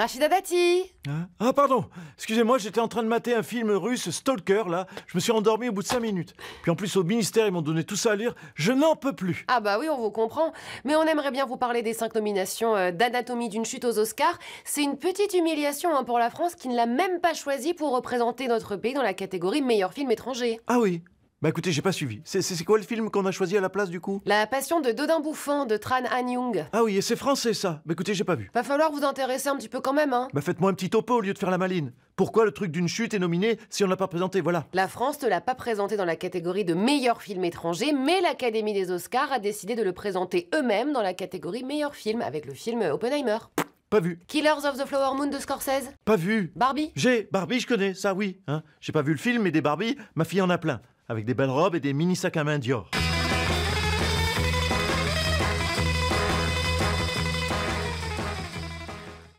Rachida Dati hein Ah pardon, excusez-moi, j'étais en train de mater un film russe, Stalker, là. Je me suis endormi au bout de 5 minutes. Puis en plus au ministère, ils m'ont donné tout ça à lire, je n'en peux plus. Ah bah oui, on vous comprend. Mais on aimerait bien vous parler des 5 nominations euh, d'Anatomie d'une chute aux Oscars. C'est une petite humiliation hein, pour la France qui ne l'a même pas choisie pour représenter notre pays dans la catégorie meilleur film étranger. Ah oui, bah écoutez, j'ai pas suivi. C'est quoi le film qu'on a choisi à la place du coup La Passion de Dodin Bouffant de Tran Han Young. Ah oui, et c'est français ça. Bah écoutez, j'ai pas vu. Va falloir vous intéresser un petit peu quand même, hein. Bah faites-moi un petit topo au lieu de faire la maline. Pourquoi le truc d'une chute est nominé si on l'a pas présenté, voilà. La France ne l'a pas présenté dans la catégorie de meilleur film étranger, mais l'Académie des Oscars a décidé de le présenter eux-mêmes dans la catégorie meilleur film avec le film Oppenheimer. Pas vu. Killers of the Flower Moon de Scorsese Pas vu. Barbie J'ai, Barbie, je connais, ça oui. Hein. J'ai pas vu le film, mais des Barbies, ma fille en a plein avec des belles robes et des mini sacs à main Dior.